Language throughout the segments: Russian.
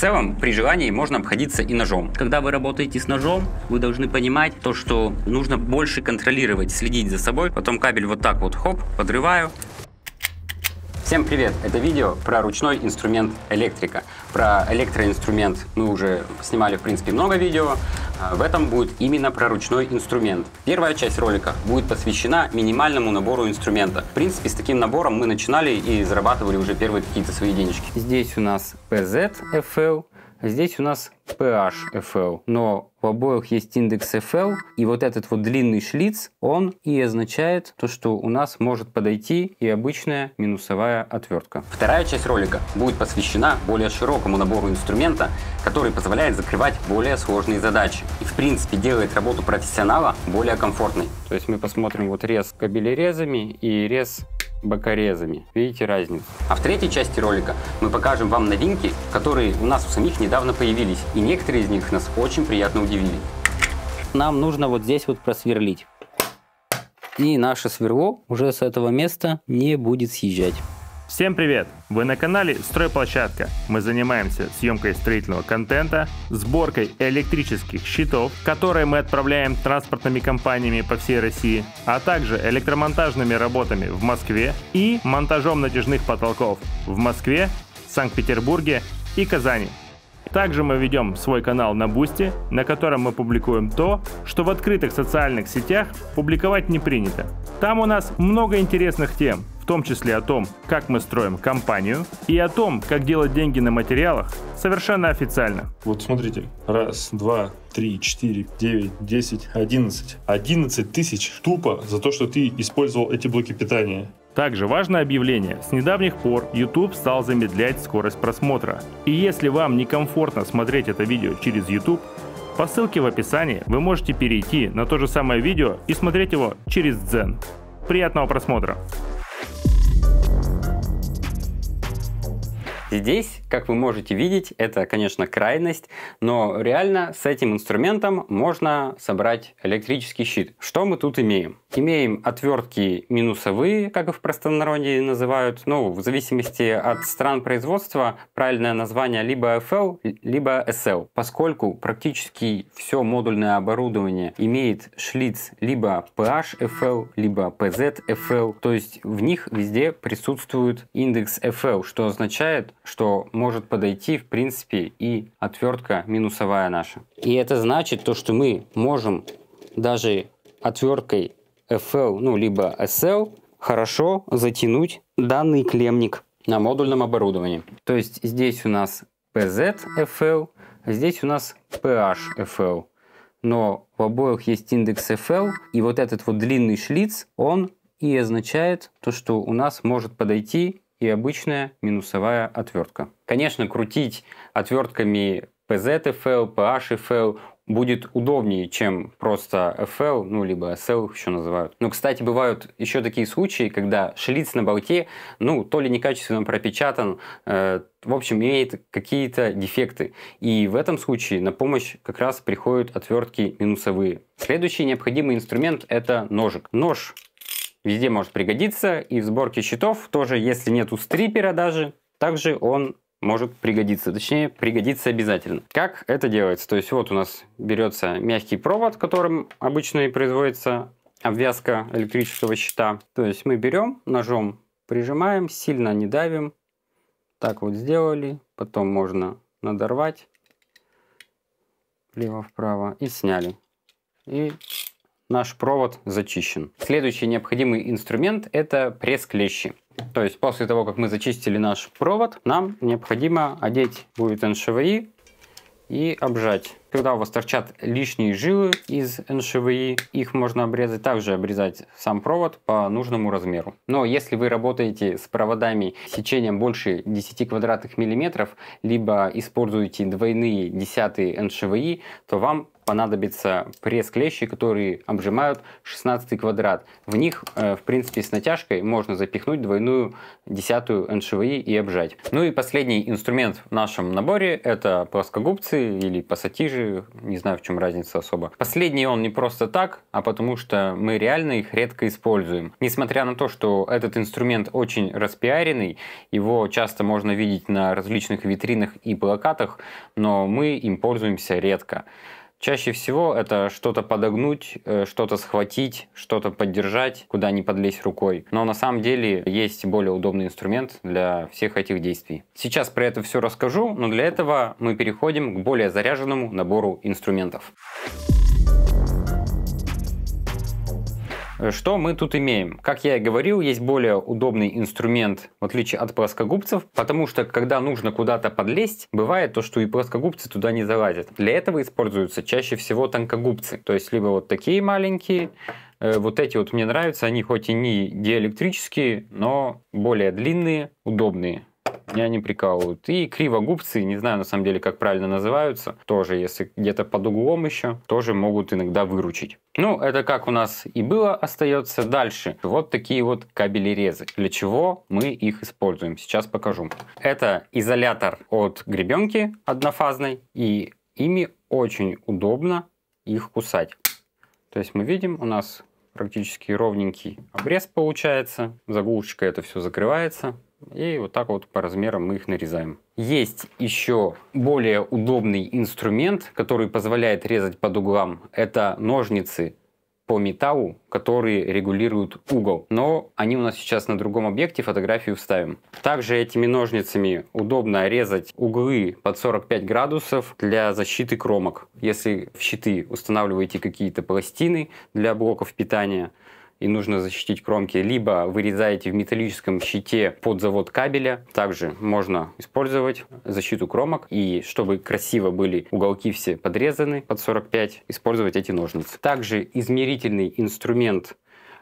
целом, при желании можно обходиться и ножом. Когда вы работаете с ножом, вы должны понимать то, что нужно больше контролировать, следить за собой. Потом кабель вот так вот, хоп, подрываю, Всем привет! Это видео про ручной инструмент электрика. Про электроинструмент мы уже снимали, в принципе, много видео. А, в этом будет именно про ручной инструмент. Первая часть ролика будет посвящена минимальному набору инструмента. В принципе, с таким набором мы начинали и зарабатывали уже первые какие-то свои денежки. Здесь у нас PZ FL Здесь у нас PH FL, но в обоих есть индекс FL, и вот этот вот длинный шлиц, он и означает то, что у нас может подойти и обычная минусовая отвертка. Вторая часть ролика будет посвящена более широкому набору инструмента, который позволяет закрывать более сложные задачи и в принципе делает работу профессионала более комфортной. То есть мы посмотрим вот рез кабелерезами и рез бокорезами. Видите разницу? А в третьей части ролика мы покажем вам новинки, которые у нас у самих недавно появились, и некоторые из них нас очень приятно удивили. Нам нужно вот здесь вот просверлить. И наше сверло уже с этого места не будет съезжать. Всем привет! Вы на канале «Стройплощадка». Мы занимаемся съемкой строительного контента, сборкой электрических щитов, которые мы отправляем транспортными компаниями по всей России, а также электромонтажными работами в Москве и монтажом натяжных потолков в Москве, Санкт-Петербурге и Казани. Также мы ведем свой канал на Бусти, на котором мы публикуем то, что в открытых социальных сетях публиковать не принято. Там у нас много интересных тем, в том числе о том, как мы строим компанию и о том, как делать деньги на материалах совершенно официально. Вот смотрите, раз, два, три, четыре, девять, десять, одиннадцать. Одиннадцать тысяч тупо за то, что ты использовал эти блоки питания. Также важное объявление. С недавних пор YouTube стал замедлять скорость просмотра. И если вам некомфортно смотреть это видео через YouTube, по ссылке в описании вы можете перейти на то же самое видео и смотреть его через Zen. Приятного просмотра! Здесь, как вы можете видеть, это, конечно, крайность, но реально с этим инструментом можно собрать электрический щит. Что мы тут имеем? Имеем отвертки минусовые, как их в простонародье называют, ну, в зависимости от стран производства, правильное название либо FL, либо SL, поскольку практически все модульное оборудование имеет шлиц либо PHFL, либо PZFL, то есть в них везде присутствует индекс FL, что означает, что может подойти, в принципе, и отвертка минусовая наша. И это значит то, что мы можем даже отверткой FL, ну, либо SL, хорошо затянуть данный клемник на модульном оборудовании. То есть здесь у нас PZFL, а здесь у нас PHFL. Но в обоих есть индекс FL, и вот этот вот длинный шлиц, он и означает то, что у нас может подойти и обычная минусовая отвертка. Конечно, крутить отвертками PZFL, PHFL будет удобнее, чем просто FL, ну, либо SL еще называют. Но, кстати, бывают еще такие случаи, когда шлиц на болте, ну, то ли некачественно пропечатан, э, в общем, имеет какие-то дефекты. И в этом случае на помощь как раз приходят отвертки минусовые. Следующий необходимый инструмент – это ножик. Нож везде может пригодиться. И в сборке щитов тоже, если нету стрипера даже, также он может пригодиться, точнее пригодится обязательно. Как это делается? То есть вот у нас берется мягкий провод, которым обычно и производится обвязка электрического щита. То есть мы берем, ножом прижимаем, сильно не давим. Так вот сделали, потом можно надорвать влево-вправо и сняли. И наш провод зачищен. Следующий необходимый инструмент это пресс-клещи. То есть после того, как мы зачистили наш провод, нам необходимо одеть будет НШВИ и обжать. Когда у вас торчат лишние жилы из НШВИ, их можно обрезать, также обрезать сам провод по нужному размеру. Но если вы работаете с проводами сечением больше 10 квадратных миллиметров, либо используете двойные десятые НШВИ, то вам понадобится пресс-клещи, которые обжимают 16 квадрат. В них, э, в принципе, с натяжкой можно запихнуть двойную десятую NCVI и обжать. Ну и последний инструмент в нашем наборе это плоскогубцы или пассатижи, не знаю в чем разница особо. Последний он не просто так, а потому что мы реально их редко используем. Несмотря на то, что этот инструмент очень распиаренный, его часто можно видеть на различных витринах и плакатах, но мы им пользуемся редко. Чаще всего это что-то подогнуть, э, что-то схватить, что-то поддержать, куда не подлезть рукой. Но на самом деле есть более удобный инструмент для всех этих действий. Сейчас про это все расскажу, но для этого мы переходим к более заряженному набору инструментов. Что мы тут имеем? Как я и говорил, есть более удобный инструмент, в отличие от плоскогубцев, потому что, когда нужно куда-то подлезть, бывает то, что и плоскогубцы туда не залазят. Для этого используются чаще всего тонкогубцы, то есть либо вот такие маленькие, э, вот эти вот мне нравятся, они хоть и не диэлектрические, но более длинные, удобные. Меня не прикалывают. И кривогубцы, не знаю на самом деле, как правильно называются, тоже, если где-то под углом еще, тоже могут иногда выручить. Ну, это как у нас и было, остается дальше. Вот такие вот кабелерезы. Для чего мы их используем? Сейчас покажу. Это изолятор от гребенки однофазной, и ими очень удобно их кусать. То есть мы видим, у нас практически ровненький обрез получается, Заглушечкой это все закрывается, и вот так вот по размерам мы их нарезаем. Есть еще более удобный инструмент, который позволяет резать под углам. Это ножницы по металлу, которые регулируют угол. Но они у нас сейчас на другом объекте, фотографию вставим. Также этими ножницами удобно резать углы под 45 градусов для защиты кромок. Если в щиты устанавливаете какие-то пластины для блоков питания, и нужно защитить кромки, либо вырезаете в металлическом щите под завод кабеля. Также можно использовать защиту кромок, и чтобы красиво были уголки все подрезаны под 45, использовать эти ножницы. Также измерительный инструмент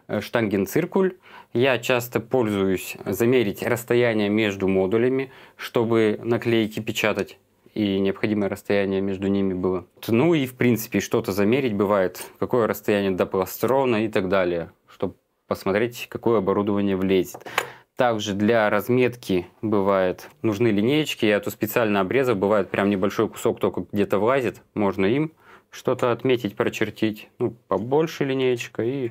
э, штангенциркуль. Я часто пользуюсь замерить расстояние между модулями, чтобы наклейки печатать и необходимое расстояние между ними было. Ну и в принципе что-то замерить бывает, какое расстояние до пластрона и так далее посмотреть, какое оборудование влезет. Также для разметки бывает нужны линеечки. Я тут специально обрезал, бывает прям небольшой кусок только где-то влазит. Можно им что-то отметить, прочертить. Ну, побольше линеечка и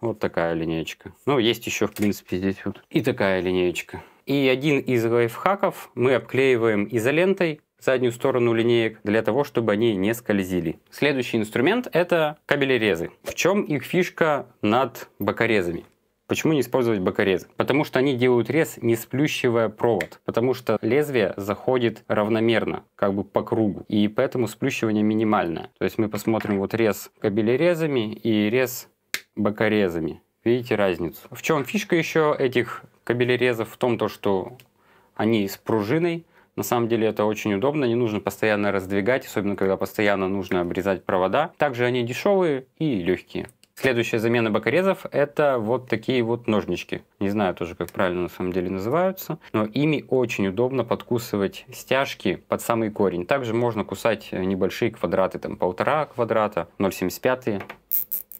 вот такая линеечка. Ну, есть еще, в принципе, здесь вот и такая линеечка. И один из лайфхаков мы обклеиваем изолентой заднюю сторону линеек для того, чтобы они не скользили. Следующий инструмент это кабелерезы. В чем их фишка над бокорезами? Почему не использовать бокорезы? Потому что они делают рез, не сплющивая провод. Потому что лезвие заходит равномерно, как бы по кругу. И поэтому сплющивание минимальное. То есть мы посмотрим вот рез кабелерезами и рез бокорезами. Видите разницу? В чем фишка еще этих кабелерезов? В том, то, что они с пружиной, на самом деле это очень удобно, не нужно постоянно раздвигать, особенно когда постоянно нужно обрезать провода. Также они дешевые и легкие. Следующая замена бокорезов – это вот такие вот ножнички. Не знаю тоже, как правильно на самом деле называются, но ими очень удобно подкусывать стяжки под самый корень. Также можно кусать небольшие квадраты, там полтора квадрата, 0,75.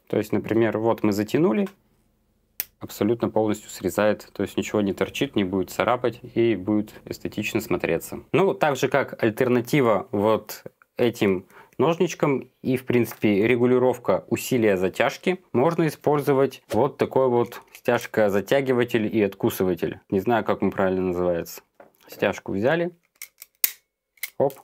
То есть, например, вот мы затянули, абсолютно полностью срезает, то есть ничего не торчит, не будет царапать и будет эстетично смотреться. Ну, так же как альтернатива вот этим ножничкам и, в принципе, регулировка усилия затяжки, можно использовать вот такой вот стяжка-затягиватель и откусыватель. Не знаю, как он правильно называется. Стяжку взяли, оп,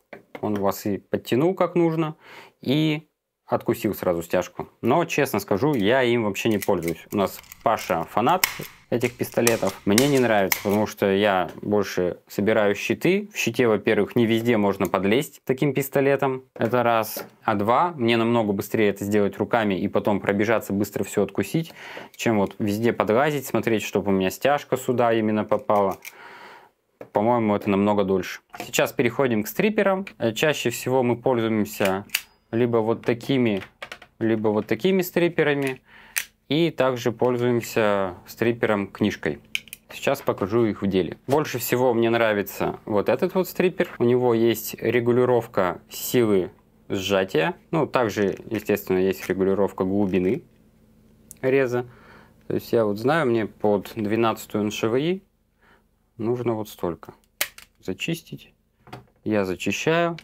он вас и подтянул как нужно, и откусил сразу стяжку. Но, честно скажу, я им вообще не пользуюсь. У нас Паша фанат этих пистолетов. Мне не нравится, потому что я больше собираю щиты. В щите, во-первых, не везде можно подлезть таким пистолетом. Это раз. А два, мне намного быстрее это сделать руками и потом пробежаться, быстро все откусить, чем вот везде подлазить, смотреть, чтобы у меня стяжка сюда именно попала по-моему, это намного дольше. Сейчас переходим к стриперам. Э, чаще всего мы пользуемся либо вот такими, либо вот такими стриперами. И также пользуемся стрипером-книжкой. Сейчас покажу их в деле. Больше всего мне нравится вот этот вот стрипер. У него есть регулировка силы сжатия. Ну, также, естественно, есть регулировка глубины реза. То есть я вот знаю, мне под 12 ншви нужно вот столько. Зачистить. Я зачищаю.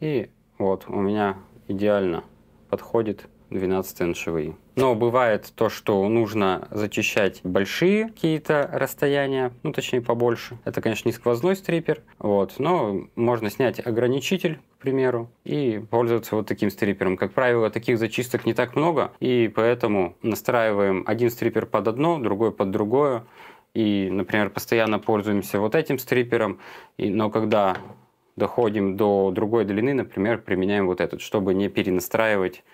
И вот, у меня идеально подходит 12-иншевые. Но бывает то, что нужно зачищать большие какие-то расстояния, ну, точнее, побольше. Это, конечно, не сквозной стрипер, вот, но можно снять ограничитель, к примеру, и пользоваться вот таким стрипером. Как правило, таких зачисток не так много, и поэтому настраиваем один стрипер под одно, другой под другое, и, например, постоянно пользуемся вот этим стрипером, и, но когда доходим до другой длины, например, применяем вот этот, чтобы не перенастраивать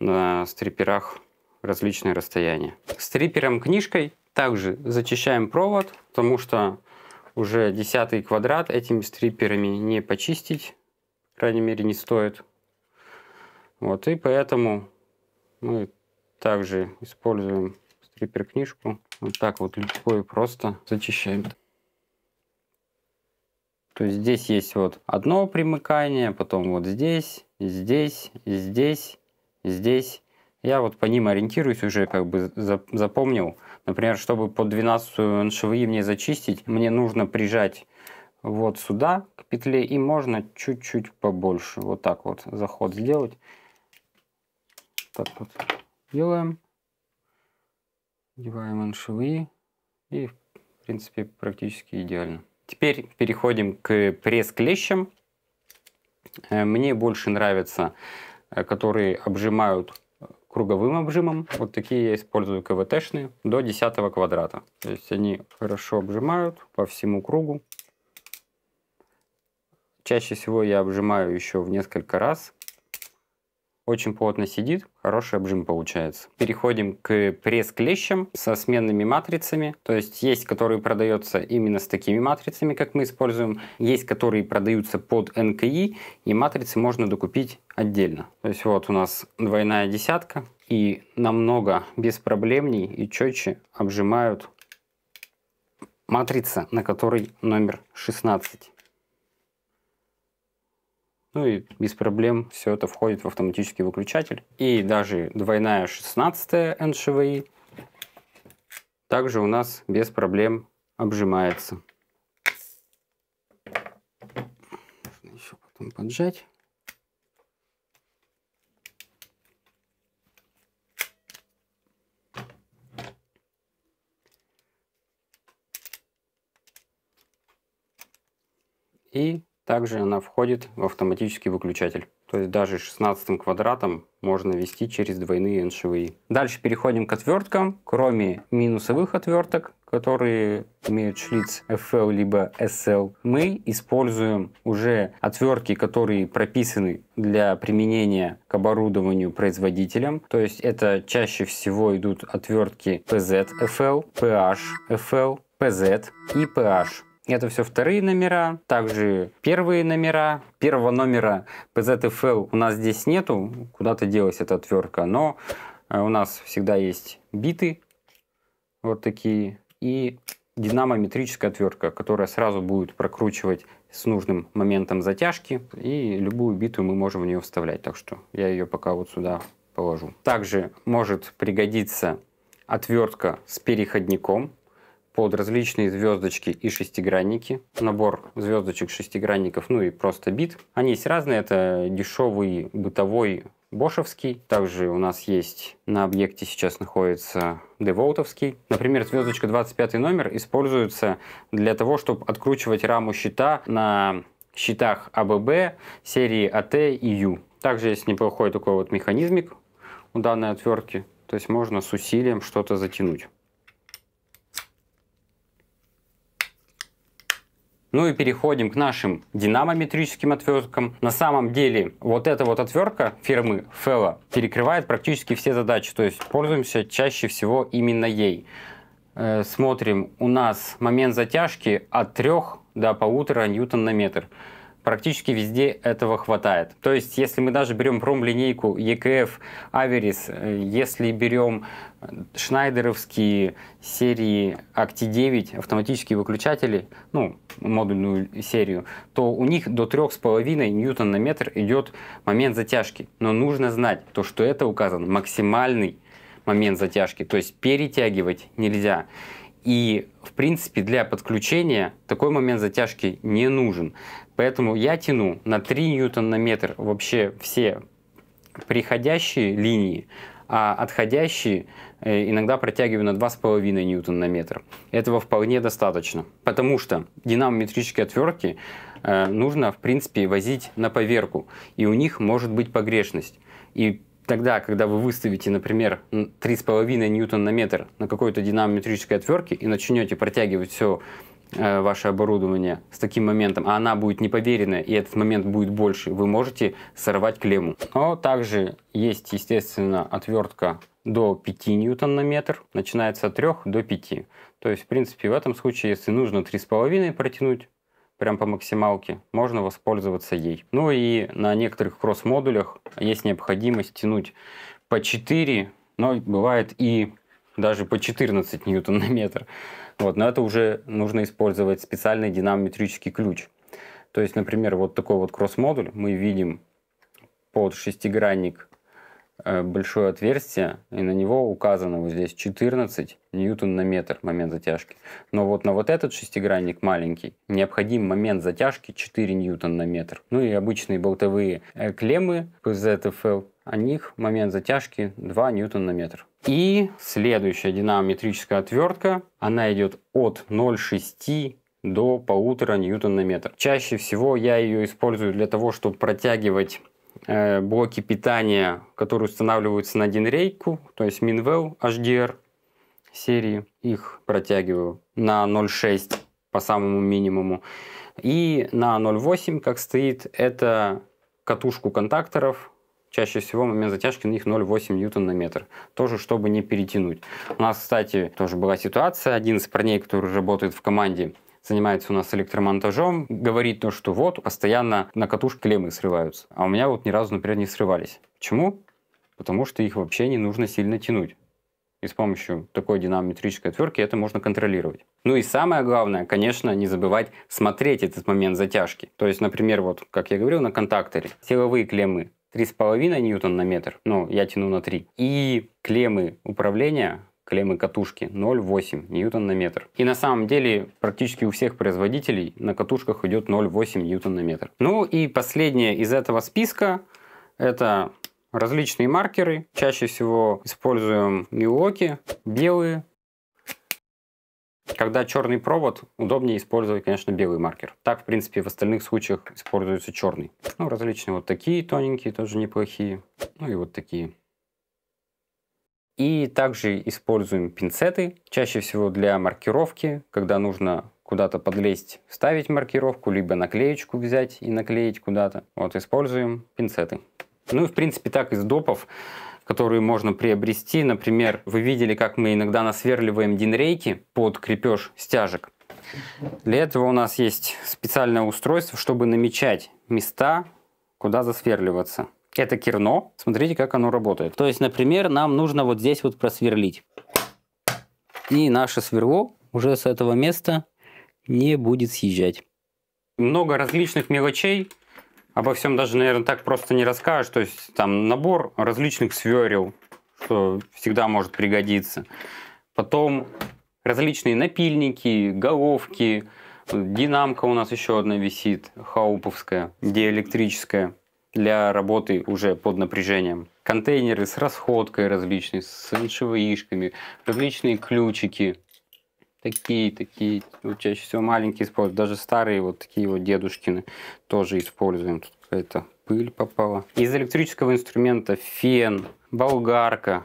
на стриперах различные расстояния. Стрипером книжкой также зачищаем провод, потому что уже десятый квадрат этими стриперами не почистить, по крайней мере, не стоит. Вот, и поэтому мы также используем стрипер-книжку. Вот так вот легко и просто зачищаем. То есть здесь есть вот одно примыкание, потом вот здесь, здесь, здесь, здесь. Я вот по ним ориентируюсь уже, как бы запомнил. Например, чтобы по 12 швы мне зачистить, мне нужно прижать вот сюда к петле и можно чуть-чуть побольше. Вот так вот заход сделать. Так вот делаем. Деваем швы и в принципе практически идеально. Теперь переходим к пресс-клещам. Э, мне больше нравятся, э, которые обжимают э, круговым обжимом. Вот такие я использую КВТшные до 10 квадрата. То есть они хорошо обжимают по всему кругу. Чаще всего я обжимаю еще в несколько раз очень плотно сидит, хороший обжим получается. Переходим к пресс-клещам со сменными матрицами. То есть есть, которые продаются именно с такими матрицами, как мы используем. Есть, которые продаются под НКИ, и матрицы можно докупить отдельно. То есть вот у нас двойная десятка, и намного беспроблемней и четче обжимают матрица, на которой номер 16. Ну и без проблем все это входит в автоматический выключатель. И даже двойная 16 NCHVI также у нас без проблем обжимается. Можно еще потом поджать. И также она входит в автоматический выключатель. То есть даже 16 квадратом можно вести через двойные NSHVI. Дальше переходим к отверткам. Кроме минусовых отверток, которые имеют шлиц FL либо SL, мы используем уже отвертки, которые прописаны для применения к оборудованию производителям. То есть это чаще всего идут отвертки PZ FL, PH FL, PZ и PH. Это все вторые номера, также первые номера. Первого номера PZFL у нас здесь нету, куда-то делась эта отвертка, но э, у нас всегда есть биты, вот такие, и динамометрическая отвертка, которая сразу будет прокручивать с нужным моментом затяжки, и любую биту мы можем в нее вставлять, так что я ее пока вот сюда положу. Также может пригодиться отвертка с переходником, под различные звездочки и шестигранники, набор звездочек, шестигранников, ну и просто бит. Они есть разные, это дешевый бытовой бошевский. Также у нас есть на объекте сейчас находится девоутовский. Например, звездочка 25 номер используется для того, чтобы откручивать раму щита на щитах АББ серии АТ и Ю. Также есть неплохой такой вот механизмик у данной отвертки. То есть можно с усилием что-то затянуть. Ну и переходим к нашим динамометрическим отверткам. На самом деле, вот эта вот отвертка фирмы Fella перекрывает практически все задачи, то есть пользуемся чаще всего именно ей. Э, смотрим, у нас момент затяжки от 3 до 1,5 ньютон на метр практически везде этого хватает. То есть, если мы даже берем пром-линейку ЕКФ, Аверис, э, если берем э, шнайдеровские серии Acti9, автоматические выключатели, ну, модульную серию, то у них до 3,5 ньютон на метр идет момент затяжки. Но нужно знать, то, что это указан максимальный момент затяжки, то есть перетягивать нельзя. И, в принципе, для подключения такой момент затяжки не нужен. Поэтому я тяну на 3 ньютон на метр вообще все приходящие линии, а отходящие э, иногда протягиваю на 2,5 ньютон на метр. Этого вполне достаточно, потому что динамометрические отвертки э, нужно, в принципе, возить на поверку, и у них может быть погрешность. И тогда, когда вы выставите, например, 3,5 ньютон на метр на какой-то динамометрической отвертке и начнете протягивать все э, ваше оборудование с таким моментом, а она будет неповеренная и этот момент будет больше, вы можете сорвать клемму. Но также есть, естественно, отвертка до 5 ньютон на метр, начинается от 3 до 5. То есть, в принципе, в этом случае, если нужно 3,5 протянуть, прям по максималке, можно воспользоваться ей. Ну и на некоторых кросс-модулях есть необходимость тянуть по 4, но бывает и даже по 14 ньютон на метр. Вот, но это уже нужно использовать специальный динамометрический ключ. То есть, например, вот такой вот кросс-модуль мы видим под шестигранник Э, большое отверстие, и на него указано вот здесь 14 ньютон на метр момент затяжки. Но вот на вот этот шестигранник маленький необходим момент затяжки 4 ньютон на метр. Ну и обычные болтовые э, клеммы PZFL, о них момент затяжки 2 ньютон на метр. И следующая динамометрическая отвертка, она идет от 0,6 до полутора ньютон на метр. Чаще всего я ее использую для того, чтобы протягивать Э, блоки питания, которые устанавливаются на один рейку, то есть Minwell HDR серии. Их протягиваю на 0.6 по самому минимуму. И на 0.8, как стоит, это катушку контакторов. Чаще всего момент затяжки на них 0,8 ньютон на метр. Тоже, чтобы не перетянуть. У нас, кстати, тоже была ситуация. Один из парней, который работает в команде, занимается у нас электромонтажом, говорит то, ну, что вот, постоянно на катушке клеммы срываются. А у меня вот ни разу, например, не срывались. Почему? Потому что их вообще не нужно сильно тянуть. И с помощью такой динамометрической отвертки это можно контролировать. Ну и самое главное, конечно, не забывать смотреть этот момент затяжки. То есть, например, вот, как я говорил, на контакторе силовые клеммы 3,5 ньютон на метр, ну, я тяну на 3. И клеммы управления клеммы катушки 0,8 ньютон на метр. И на самом деле практически у всех производителей на катушках идет 0,8 ньютон на метр. Ну и последнее из этого списка это различные маркеры. Чаще всего используем Милоки, белые. Когда черный провод, удобнее использовать, конечно, белый маркер. Так, в принципе, в остальных случаях используется черный. Ну, различные вот такие тоненькие, тоже неплохие. Ну и вот такие. И также используем пинцеты, чаще всего для маркировки, когда нужно куда-то подлезть, вставить маркировку, либо наклеечку взять и наклеить куда-то. Вот используем пинцеты. Ну и в принципе так из допов, которые можно приобрести. Например, вы видели, как мы иногда насверливаем динрейки под крепеж стяжек. Для этого у нас есть специальное устройство, чтобы намечать места, куда засверливаться. Это керно. Смотрите, как оно работает. То есть, например, нам нужно вот здесь вот просверлить. И наше сверло уже с этого места не будет съезжать. Много различных мелочей. Обо всем даже, наверное, так просто не расскажешь. То есть там набор различных сверел, что всегда может пригодиться. Потом различные напильники, головки. Динамка у нас еще одна висит, хаупповская, диэлектрическая для работы уже под напряжением. Контейнеры с расходкой различной, с НШВИшками, различные ключики. Такие, такие, вот чаще всего маленькие используют. Даже старые вот такие вот дедушкины тоже используем. Тут какая-то пыль попала. Из электрического инструмента фен, болгарка,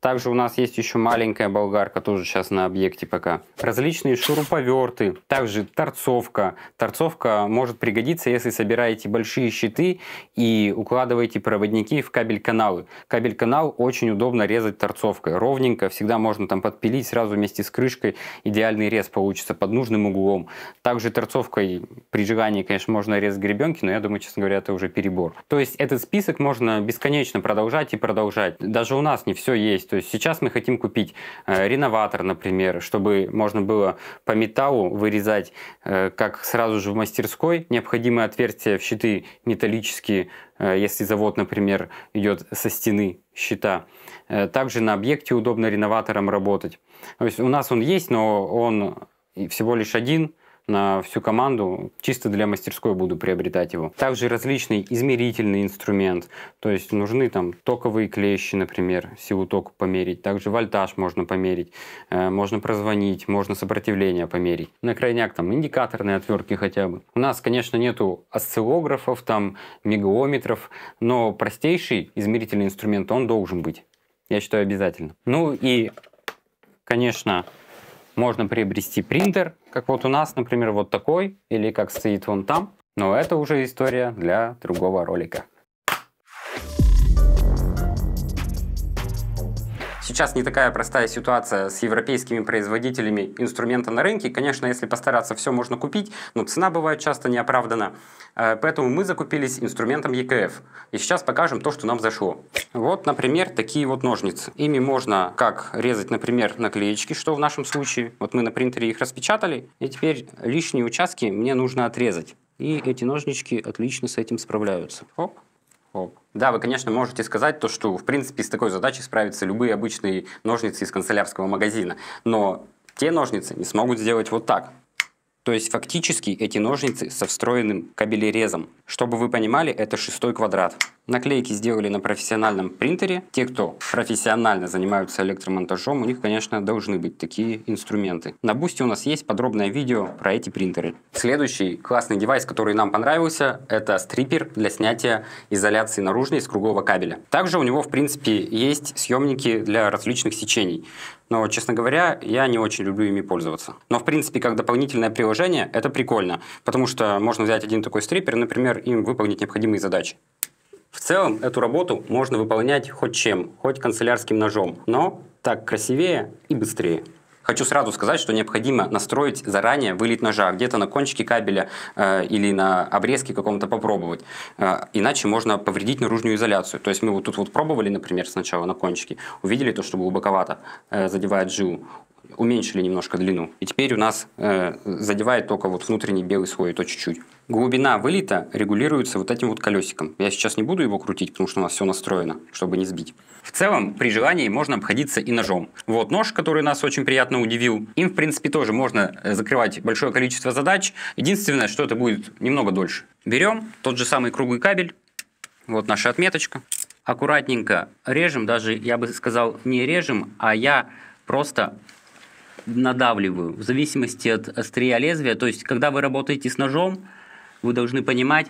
также у нас есть еще маленькая болгарка, тоже сейчас на объекте пока. Различные шуруповерты, также торцовка. Торцовка может пригодиться, если собираете большие щиты и укладываете проводники в кабель-каналы. Кабель-канал очень удобно резать торцовкой. Ровненько, всегда можно там подпилить сразу вместе с крышкой. Идеальный рез получится под нужным углом. Также торцовкой при желании, конечно, можно резать гребенки, но я думаю, честно говоря, это уже перебор. То есть этот список можно бесконечно продолжать и продолжать. Даже у нас не все есть есть. То есть сейчас мы хотим купить э, реноватор, например, чтобы можно было по металлу вырезать, э, как сразу же в мастерской, необходимые отверстия в щиты металлические, э, если завод, например, идет со стены щита. Также на объекте удобно реноватором работать. То есть у нас он есть, но он всего лишь один – на всю команду, чисто для мастерской буду приобретать его. Также различный измерительный инструмент, то есть нужны там токовые клещи, например, силу тока померить, также вольтаж можно померить, э, можно прозвонить, можно сопротивление померить. На крайняк там индикаторные отвертки хотя бы. У нас, конечно, нету осциллографов, там мегаометров, но простейший измерительный инструмент, он должен быть. Я считаю, обязательно. Ну и, конечно, можно приобрести принтер, как вот у нас, например, вот такой, или как стоит вон там. Но это уже история для другого ролика. Сейчас не такая простая ситуация с европейскими производителями инструмента на рынке. Конечно, если постараться, все можно купить, но цена бывает часто неоправдана. Э, поэтому мы закупились инструментом ЕКФ. И сейчас покажем то, что нам зашло. Вот, например, такие вот ножницы. Ими можно как резать, например, наклеечки, что в нашем случае. Вот мы на принтере их распечатали. И теперь лишние участки мне нужно отрезать. И эти ножнички отлично с этим справляются. Оп, оп. Да, вы, конечно, можете сказать то, что, в принципе, с такой задачей справятся любые обычные ножницы из канцелярского магазина. Но те ножницы не смогут сделать вот так. То есть фактически эти ножницы со встроенным кабелерезом. Чтобы вы понимали, это шестой квадрат. Наклейки сделали на профессиональном принтере. Те, кто профессионально занимаются электромонтажом, у них, конечно, должны быть такие инструменты. На бусте у нас есть подробное видео про эти принтеры. Следующий классный девайс, который нам понравился, это стрипер для снятия изоляции наружной с кругового кабеля. Также у него, в принципе, есть съемники для различных сечений. Но, честно говоря, я не очень люблю ими пользоваться. Но, в принципе, как дополнительное приложение, это прикольно, потому что можно взять один такой стрипер, например, им выполнить необходимые задачи. В целом эту работу можно выполнять хоть чем, хоть канцелярским ножом, но так красивее и быстрее. Хочу сразу сказать, что необходимо настроить заранее вылет ножа, где-то на кончике кабеля э, или на обрезке каком-то попробовать. Э, иначе можно повредить наружную изоляцию. То есть мы вот тут вот пробовали, например, сначала на кончике, увидели то, что глубоковато э, задевает жилу, уменьшили немножко длину. И теперь у нас э, задевает только вот внутренний белый слой, то чуть-чуть. Глубина вылета регулируется вот этим вот колесиком. Я сейчас не буду его крутить, потому что у нас все настроено, чтобы не сбить. В целом, при желании можно обходиться и ножом. Вот нож, который нас очень приятно удивил. Им, в принципе, тоже можно э, закрывать большое количество задач. Единственное, что это будет немного дольше. Берем тот же самый круглый кабель. Вот наша отметочка. Аккуратненько режем, даже, я бы сказал, не режем, а я просто надавливаю в зависимости от острия лезвия. То есть, когда вы работаете с ножом, вы должны понимать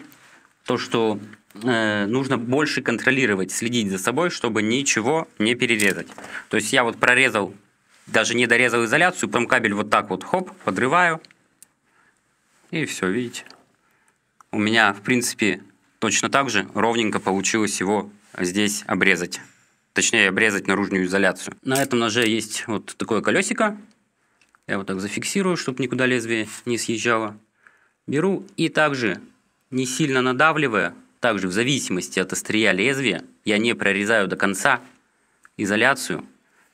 то, что э, нужно больше контролировать, следить за собой, чтобы ничего не перерезать. То есть я вот прорезал, даже не дорезал изоляцию, потом кабель вот так вот, хоп, подрываю, и все, видите. У меня, в принципе, точно так же ровненько получилось его здесь обрезать. Точнее, обрезать наружную изоляцию. На этом ноже есть вот такое колесико. Я вот так зафиксирую, чтобы никуда лезвие не съезжало. Беру и также, не сильно надавливая, также в зависимости от острия лезвия, я не прорезаю до конца изоляцию,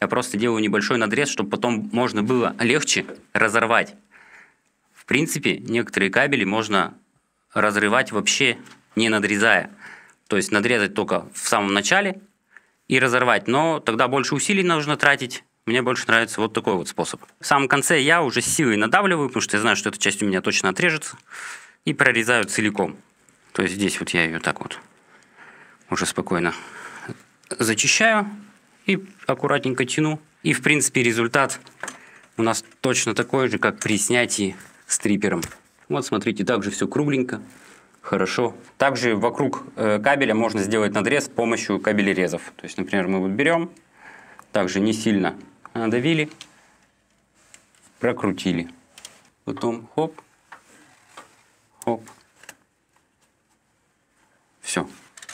я просто делаю небольшой надрез, чтобы потом можно было легче разорвать. В принципе, некоторые кабели можно разрывать вообще не надрезая. То есть надрезать только в самом начале и разорвать. Но тогда больше усилий нужно тратить мне больше нравится вот такой вот способ. В самом конце я уже силой надавливаю, потому что я знаю, что эта часть у меня точно отрежется, и прорезаю целиком. То есть здесь вот я ее так вот уже спокойно зачищаю и аккуратненько тяну. И, в принципе, результат у нас точно такой же, как при снятии стрипером. Вот, смотрите, также все кругленько, хорошо. Также вокруг э, кабеля можно сделать надрез с помощью кабелерезов. То есть, например, мы вот берем, также не сильно надавили, прокрутили. Потом хоп, хоп. Все.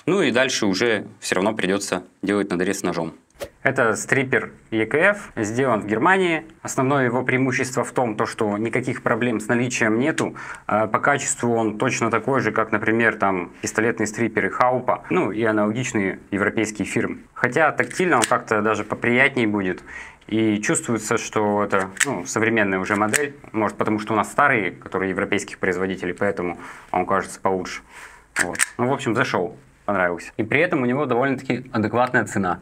Ну и дальше уже все равно придется делать надрез ножом. Это стриппер ЕКФ, сделан в Германии. Основное его преимущество в том, то, что никаких проблем с наличием нету. А по качеству он точно такой же, как, например, там пистолетные стрипперы Хаупа, ну и аналогичные европейские фирмы. Хотя тактильно он как-то даже поприятнее будет. И чувствуется, что это ну, современная уже модель, может потому что у нас старые, которые европейских производителей, поэтому он кажется получше. Вот. Ну, в общем, зашел, понравился. И при этом у него довольно-таки адекватная цена.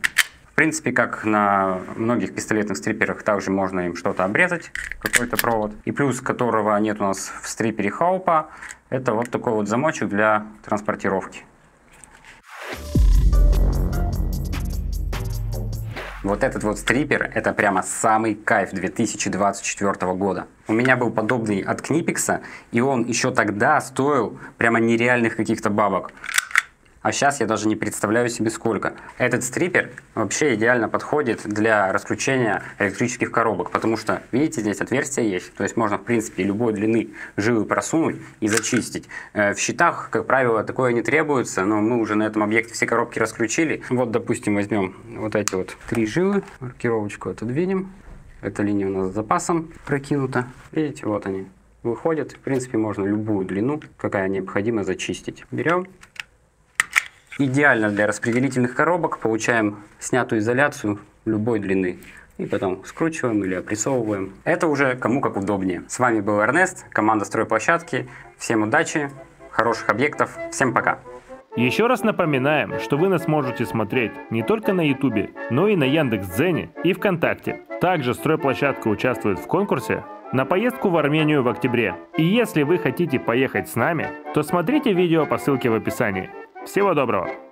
В принципе, как на многих пистолетных стриперах, также можно им что-то обрезать, какой-то провод. И плюс, которого нет у нас в стрипере хаупа, это вот такой вот замочек для транспортировки. Вот этот вот стрипер, это прямо самый кайф 2024 года. У меня был подобный от Книпикса, и он еще тогда стоил прямо нереальных каких-то бабок а сейчас я даже не представляю себе сколько. Этот стриппер вообще идеально подходит для расключения электрических коробок, потому что, видите, здесь отверстие есть, то есть можно, в принципе, любой длины жилы просунуть и зачистить. Э, в щитах, как правило, такое не требуется, но мы уже на этом объекте все коробки расключили. Вот, допустим, возьмем вот эти вот три жилы, маркировочку отодвинем. Эта линия у нас с запасом прокинута. Видите, вот они выходят. В принципе, можно любую длину, какая необходима, зачистить. Берем Идеально для распределительных коробок. Получаем снятую изоляцию любой длины. И потом скручиваем или опрессовываем. Это уже кому как удобнее. С вами был Эрнест, команда стройплощадки. Всем удачи, хороших объектов. Всем пока. Еще раз напоминаем, что вы нас можете смотреть не только на Ютубе, но и на Яндекс.Дзене и ВКонтакте. Также стройплощадка участвует в конкурсе на поездку в Армению в октябре. И если вы хотите поехать с нами, то смотрите видео по ссылке в описании. Всего доброго!